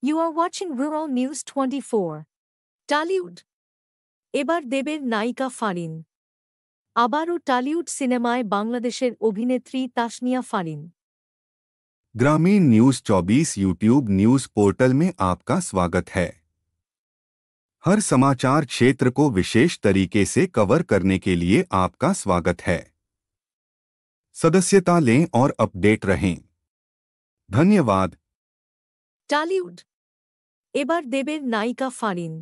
You are watching Rural News 24. Tollywood এবার দেবের নায়িকা ফারিন আবারও টালিউড সিনেমায় বাংলাদেশের অভিনেত্রী তাসনিয়া ফারিন ग्रामीण न्यूज 24 यूट्यूब न्यूज पोर्टल में आपका स्वागत है हर समाचार क्षेत्र को विशेष तरीके से कवर करने के लिए आपका स्वागत है सदस्यता लें और अपडेट रहें धन्यवाद টালিউড এবার দেবের নায়িকা ফারিন